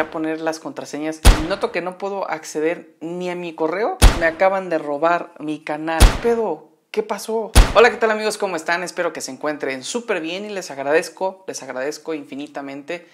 a poner las contraseñas. Noto que no puedo acceder ni a mi correo. Me acaban de robar mi canal. Pero pedo? ¿Qué pasó? Hola, ¿qué tal amigos? ¿Cómo están? Espero que se encuentren súper bien y les agradezco, les agradezco infinitamente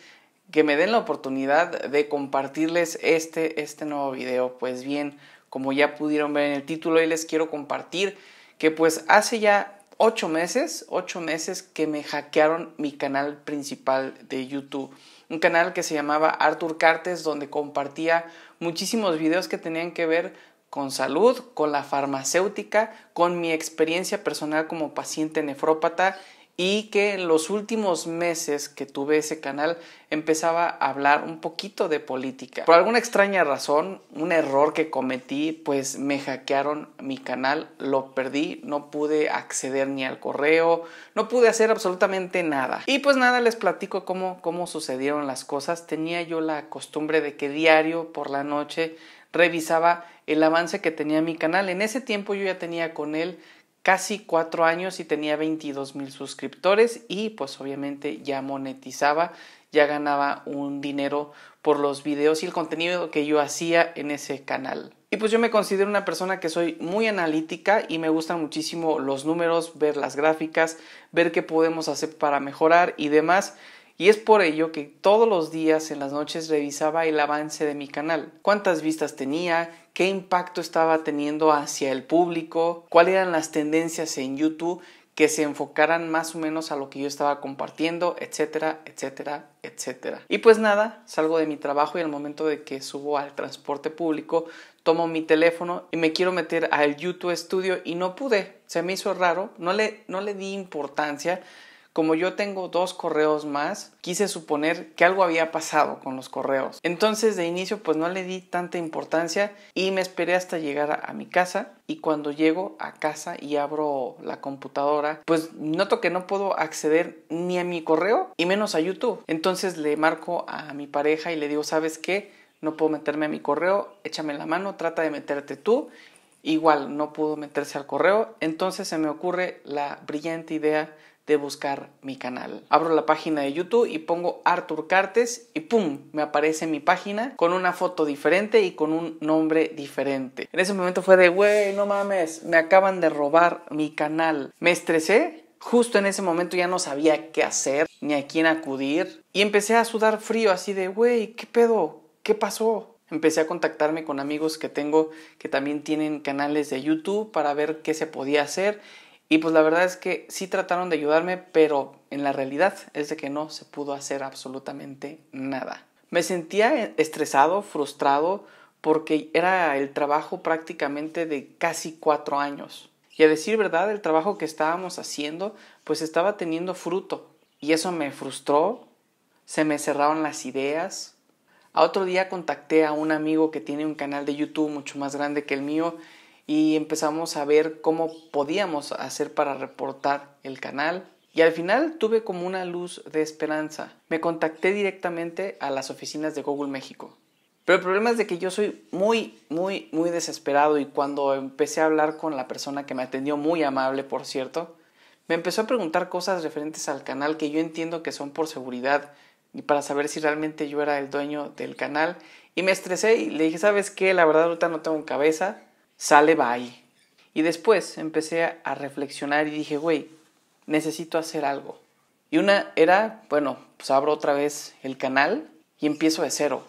que me den la oportunidad de compartirles este, este nuevo video. Pues bien, como ya pudieron ver en el título, y les quiero compartir que pues hace ya ocho meses, ocho meses que me hackearon mi canal principal de YouTube. Un canal que se llamaba Arthur Cartes, donde compartía muchísimos videos que tenían que ver con salud, con la farmacéutica, con mi experiencia personal como paciente nefrópata y que en los últimos meses que tuve ese canal empezaba a hablar un poquito de política. Por alguna extraña razón, un error que cometí, pues me hackearon mi canal, lo perdí, no pude acceder ni al correo, no pude hacer absolutamente nada. Y pues nada, les platico cómo, cómo sucedieron las cosas. Tenía yo la costumbre de que diario por la noche revisaba el avance que tenía mi canal. En ese tiempo yo ya tenía con él casi cuatro años y tenía 22 mil suscriptores y pues obviamente ya monetizaba, ya ganaba un dinero por los videos y el contenido que yo hacía en ese canal. Y pues yo me considero una persona que soy muy analítica y me gustan muchísimo los números, ver las gráficas, ver qué podemos hacer para mejorar y demás y es por ello que todos los días en las noches revisaba el avance de mi canal, cuántas vistas tenía, qué impacto estaba teniendo hacia el público, cuáles eran las tendencias en YouTube que se enfocaran más o menos a lo que yo estaba compartiendo, etcétera, etcétera, etcétera. Y pues nada, salgo de mi trabajo y al momento de que subo al transporte público, tomo mi teléfono y me quiero meter al YouTube Studio y no pude, se me hizo raro, no le, no le di importancia, como yo tengo dos correos más, quise suponer que algo había pasado con los correos. Entonces de inicio pues no le di tanta importancia y me esperé hasta llegar a, mi casa y cuando llego a casa y abro la computadora, pues noto que no puedo acceder ni a mi correo y menos a YouTube. Entonces le marco a mi pareja y le digo, ¿sabes qué? No puedo meterme a mi correo, échame la mano, trata de meterte tú igual no pudo meterse al correo, entonces se me ocurre la brillante idea de buscar mi canal. Abro la página de YouTube y pongo Arthur Cartes y ¡pum! Me aparece mi página con una foto diferente y con un nombre diferente. En ese momento fue de, güey, no mames, me acaban de robar mi canal. Me estresé. Justo en ese momento ya no sabía qué hacer ni a quién acudir y empecé a sudar frío así de, güey, ¿qué pedo? ¿Qué pasó? Empecé a contactarme con amigos que tengo que también tienen canales de YouTube para ver qué se podía hacer y pues la verdad es que sí trataron de ayudarme, pero en la realidad es de que no se pudo hacer absolutamente nada. Me sentía estresado, frustrado, porque era el trabajo prácticamente de casi cuatro años. Y a decir verdad, el trabajo que estábamos haciendo pues estaba teniendo fruto. Y eso me frustró, se me cerraron las ideas. A otro día contacté a un amigo que tiene un canal de YouTube mucho más grande que el mío y empezamos a ver cómo podíamos hacer para reportar el canal. Y al final tuve como una luz de esperanza. Me contacté directamente a las oficinas de Google México. Pero el problema es de que yo soy muy, muy, muy desesperado y cuando empecé a hablar con la persona que me atendió, muy amable por cierto, me empezó a preguntar cosas referentes al canal que yo entiendo que son por seguridad y para saber si realmente yo era el dueño del canal. Y me estresé y le dije, ¿sabes qué? La verdad ahorita no tengo cabeza sale bye. Y después empecé a reflexionar y dije, güey, necesito hacer algo. Y una era, bueno, pues abro otra vez el canal y empiezo de cero.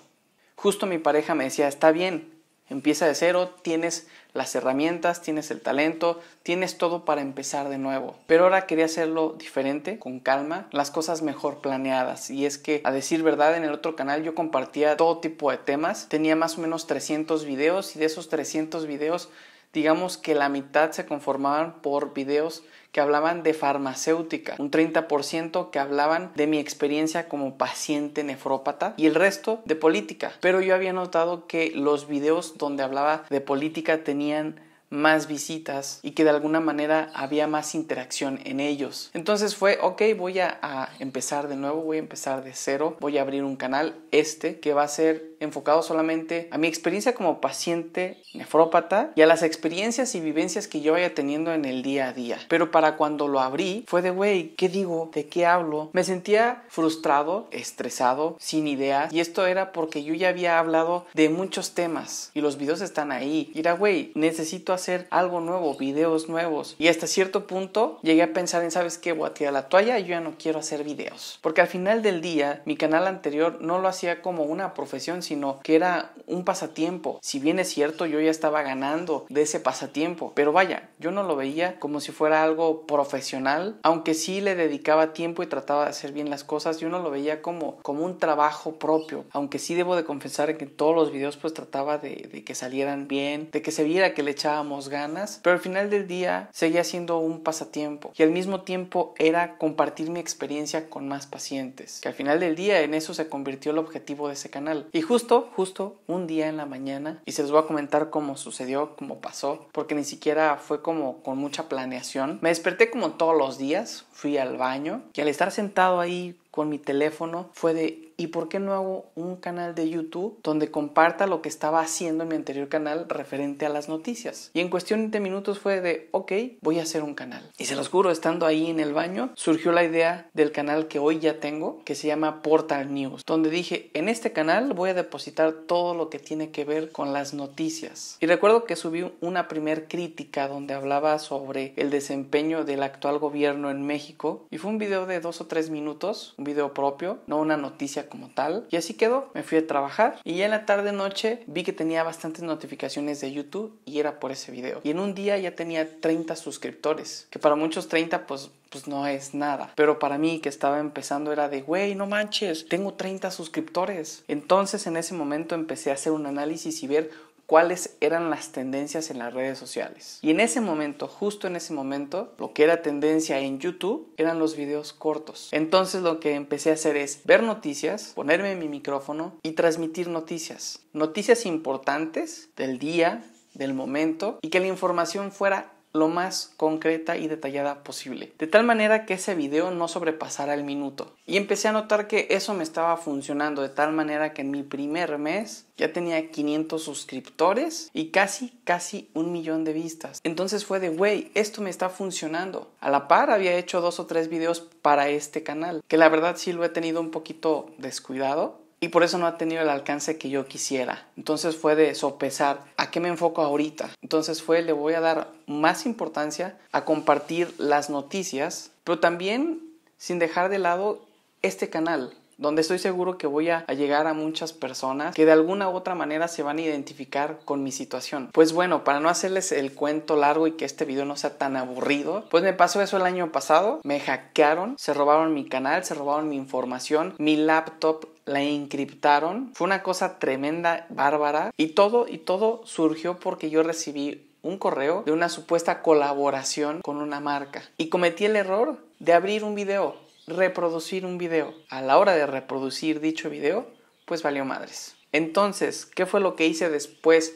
Justo mi pareja me decía, está bien, Empieza de cero, tienes las herramientas, tienes el talento, tienes todo para empezar de nuevo. Pero ahora quería hacerlo diferente, con calma, las cosas mejor planeadas. Y es que, a decir verdad, en el otro canal yo compartía todo tipo de temas, tenía más o menos 300 videos y de esos 300 videos digamos que la mitad se conformaban por videos que hablaban de farmacéutica, un 30% que hablaban de mi experiencia como paciente nefrópata y el resto de política. Pero yo había notado que los videos donde hablaba de política tenían más visitas y que de alguna manera había más interacción en ellos. Entonces fue, ok, voy a, empezar de nuevo, voy a empezar de cero, voy a abrir un canal, este, que va a ser enfocado solamente a mi experiencia como paciente nefrópata y a las experiencias y vivencias que yo vaya teniendo en el día a día. Pero para cuando lo abrí, fue de, güey ¿qué digo? ¿De qué hablo? Me sentía frustrado, estresado, sin ideas y esto era porque yo ya había hablado de muchos temas y los videos están ahí. Y era, güey, necesito hacer hacer algo nuevo, videos nuevos. Y hasta cierto punto llegué a pensar en, ¿sabes qué? Voy a la toalla, yo ya no quiero hacer videos. Porque al final del día, mi canal anterior no lo hacía como una profesión, sino que era un pasatiempo. Si bien es cierto, yo ya estaba ganando de ese pasatiempo. Pero vaya, yo no lo veía como si fuera algo profesional, aunque sí le dedicaba tiempo y trataba de hacer bien las cosas, yo no lo veía como, como un trabajo propio, aunque sí debo de confesar que en todos los videos pues trataba de, de que salieran bien, de que se viera que le echábamos ganas, pero al final del día seguía siendo un pasatiempo y al mismo tiempo era compartir mi experiencia con más pacientes, que al final del día en eso se convirtió el objetivo de ese canal. Y justo, justo un día en la mañana, y se los voy a comentar cómo sucedió, cómo pasó, porque ni siquiera fue como con mucha planeación, me desperté como todos los días, fui al baño y al estar sentado ahí con mi teléfono fue de ¿Y por qué no hago un canal de YouTube donde comparta lo que estaba haciendo en mi anterior canal referente a las noticias? Y en cuestión de minutos fue de, ok, voy a hacer un canal. Y se los juro, estando ahí en el baño, surgió la idea del canal que hoy ya tengo, que se llama Portal News, donde dije, en este canal voy a depositar todo lo que tiene que ver con las noticias. Y recuerdo que subí una primer crítica donde hablaba sobre el desempeño del actual gobierno en México. Y fue un video de dos o tres minutos, un video propio, no una noticia como tal. Y así quedó, me fui a trabajar y ya en la tarde noche vi que tenía bastantes notificaciones de YouTube y era por ese video. Y en un día ya tenía 30 suscriptores, que para muchos 30 pues pues no es nada. Pero para mí que estaba empezando era de, güey, no manches, tengo 30 suscriptores. Entonces en ese momento empecé a hacer un análisis y ver cuáles eran las tendencias en las redes sociales. Y en ese momento, justo en ese momento, lo que era tendencia en YouTube eran los videos cortos. Entonces lo que empecé a hacer es ver noticias, ponerme mi micrófono y transmitir noticias. Noticias importantes del día, del momento y que la información fuera lo más concreta y detallada posible, de tal manera que ese video no sobrepasara el minuto. Y empecé a notar que eso me estaba funcionando, de tal manera que en mi primer mes ya tenía 500 suscriptores y casi, casi un millón de vistas. Entonces fue de, wey, esto me está funcionando. A la par había hecho dos o tres videos para este canal, que la verdad sí lo he tenido un poquito descuidado, y por eso no ha tenido el alcance que yo quisiera. Entonces fue de sopesar a qué me enfoco ahorita. Entonces fue le voy a dar más importancia a compartir las noticias, pero también sin dejar de lado este canal, donde estoy seguro que voy a, llegar a muchas personas que de alguna u otra manera se van a identificar con mi situación. Pues bueno, para no hacerles el cuento largo y que este video no sea tan aburrido, pues me pasó eso el año pasado, me hackearon, se robaron mi canal, se robaron mi información, mi laptop la encriptaron, fue una cosa tremenda, bárbara, y todo y todo surgió porque yo recibí un correo de una supuesta colaboración con una marca y cometí el error de abrir un video reproducir un video. A la hora de reproducir dicho video, pues valió madres. Entonces, ¿qué fue lo que hice después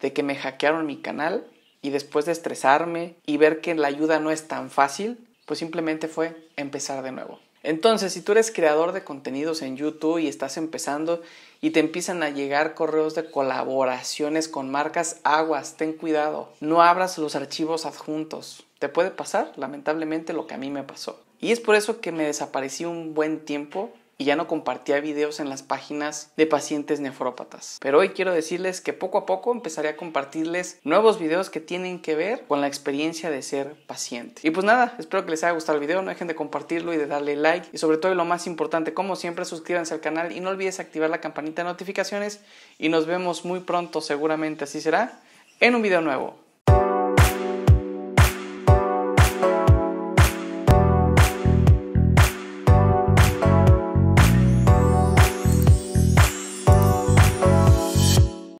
de que me hackearon mi canal? Y después de estresarme y ver que la ayuda no es tan fácil, pues simplemente fue empezar de nuevo. Entonces, si tú eres creador de contenidos en YouTube y estás empezando y te empiezan a llegar correos de colaboraciones con marcas aguas, ten cuidado, no abras los archivos adjuntos. Te puede pasar, lamentablemente, lo que a mí me pasó. Y es por eso que me desaparecí un buen tiempo y ya no compartía videos en las páginas de pacientes nefrópatas. Pero hoy quiero decirles que poco a poco empezaré a compartirles nuevos videos que tienen que ver con la experiencia de ser paciente. Y pues nada, espero que les haya gustado el video, no dejen de compartirlo y de darle like y sobre todo y lo más importante, como siempre, suscríbanse al canal y no olvides activar la campanita de notificaciones y nos vemos muy pronto, seguramente así será, en un video nuevo.